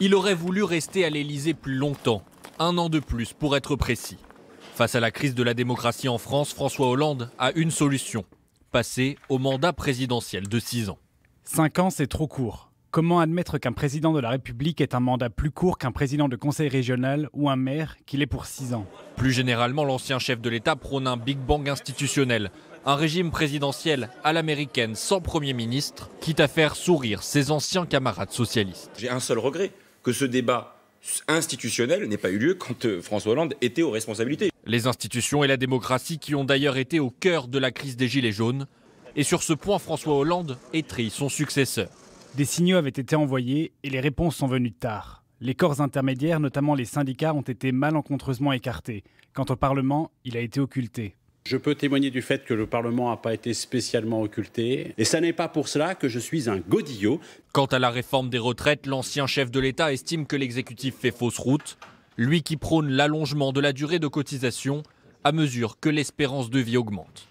Il aurait voulu rester à l'Élysée plus longtemps, un an de plus pour être précis. Face à la crise de la démocratie en France, François Hollande a une solution, passer au mandat présidentiel de 6 ans. 5 ans, c'est trop court. Comment admettre qu'un président de la République ait un mandat plus court qu'un président de conseil régional ou un maire qu'il est pour 6 ans Plus généralement, l'ancien chef de l'État prône un Big Bang institutionnel, un régime présidentiel à l'américaine sans Premier ministre, quitte à faire sourire ses anciens camarades socialistes. J'ai un seul regret, que ce débat institutionnel n'ait pas eu lieu quand euh, François Hollande était aux responsabilités. Les institutions et la démocratie qui ont d'ailleurs été au cœur de la crise des Gilets jaunes. Et sur ce point, François Hollande étrit son successeur. Des signaux avaient été envoyés et les réponses sont venues tard. Les corps intermédiaires, notamment les syndicats, ont été malencontreusement écartés. Quant au Parlement, il a été occulté. Je peux témoigner du fait que le Parlement n'a pas été spécialement occulté. Et ça n'est pas pour cela que je suis un godillot. Quant à la réforme des retraites, l'ancien chef de l'État estime que l'exécutif fait fausse route. Lui qui prône l'allongement de la durée de cotisation à mesure que l'espérance de vie augmente.